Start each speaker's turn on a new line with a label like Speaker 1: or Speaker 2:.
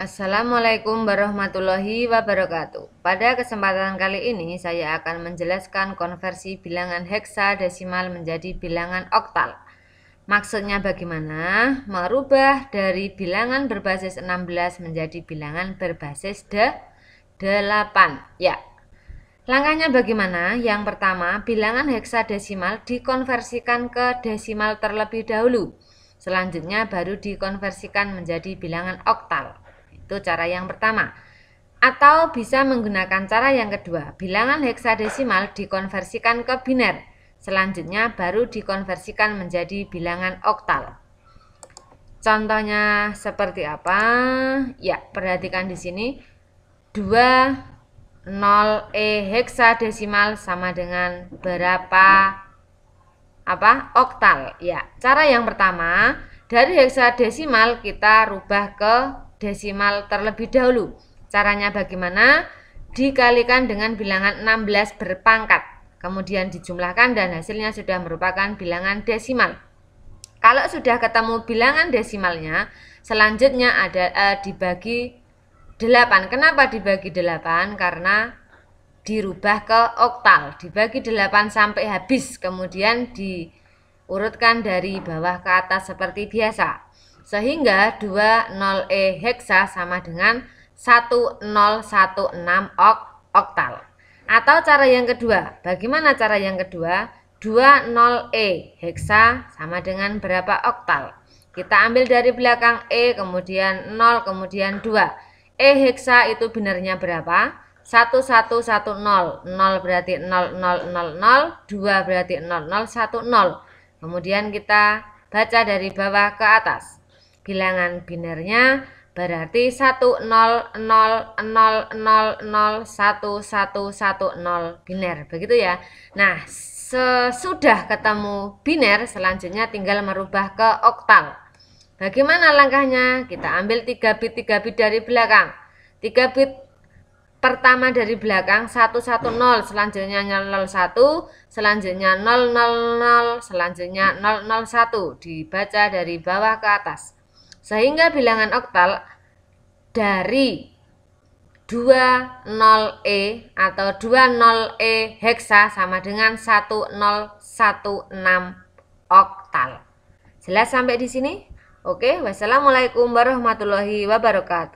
Speaker 1: Assalamualaikum warahmatullahi wabarakatuh. Pada kesempatan kali ini saya akan menjelaskan konversi bilangan heksa desimal menjadi bilangan oktal. Maksudnya bagaimana? Merubah dari bilangan berbasis 16 menjadi bilangan berbasis de 8. Ya. Langkahnya bagaimana? Yang pertama, bilangan heksa desimal dikonversikan ke desimal terlebih dahulu. Selanjutnya baru dikonversikan menjadi bilangan oktal. Itu cara yang pertama. Atau bisa menggunakan cara yang kedua. Bilangan heksadesimal dikonversikan ke biner. Selanjutnya baru dikonversikan menjadi bilangan oktal. Contohnya seperti apa? Ya, perhatikan di sini. 2 0 E heksadesimal sama dengan berapa apa? Oktal. Ya, cara yang pertama dari heksadesimal kita rubah ke desimal terlebih dahulu. Caranya bagaimana? Dikalikan dengan bilangan 16 berpangkat. Kemudian dijumlahkan dan hasilnya sudah merupakan bilangan desimal. Kalau sudah ketemu bilangan desimalnya, selanjutnya ada eh, dibagi 8. Kenapa dibagi 8? Karena dirubah ke oktal, dibagi 8 sampai habis, kemudian diurutkan dari bawah ke atas seperti biasa. Sehingga 20E heksa sama dengan 1016 ok oktal. Atau cara yang kedua, bagaimana cara yang kedua? 20E heksa sama dengan berapa oktal? Kita ambil dari belakang E, kemudian 0, kemudian 2. E heksa itu benarnya berapa? 1110. 0 berarti 0000, 2 berarti 0010. Kemudian kita baca dari bawah ke atas. Bilangan binarnya berarti 1000011110 biner. Begitu ya. Nah, sesudah ketemu biner, selanjutnya tinggal merubah ke oktal. Bagaimana langkahnya? Kita ambil 3 bit 3 bit dari belakang. 3 bit pertama dari belakang 110, selanjutnya 001, selanjutnya 000, selanjutnya 001. Dibaca dari bawah ke atas. Sehingga bilangan oktal dari 20E atau 20E heksa sama dengan 1016 oktal. Jelas sampai di sini? Oke, wassalamualaikum warahmatullahi wabarakatuh.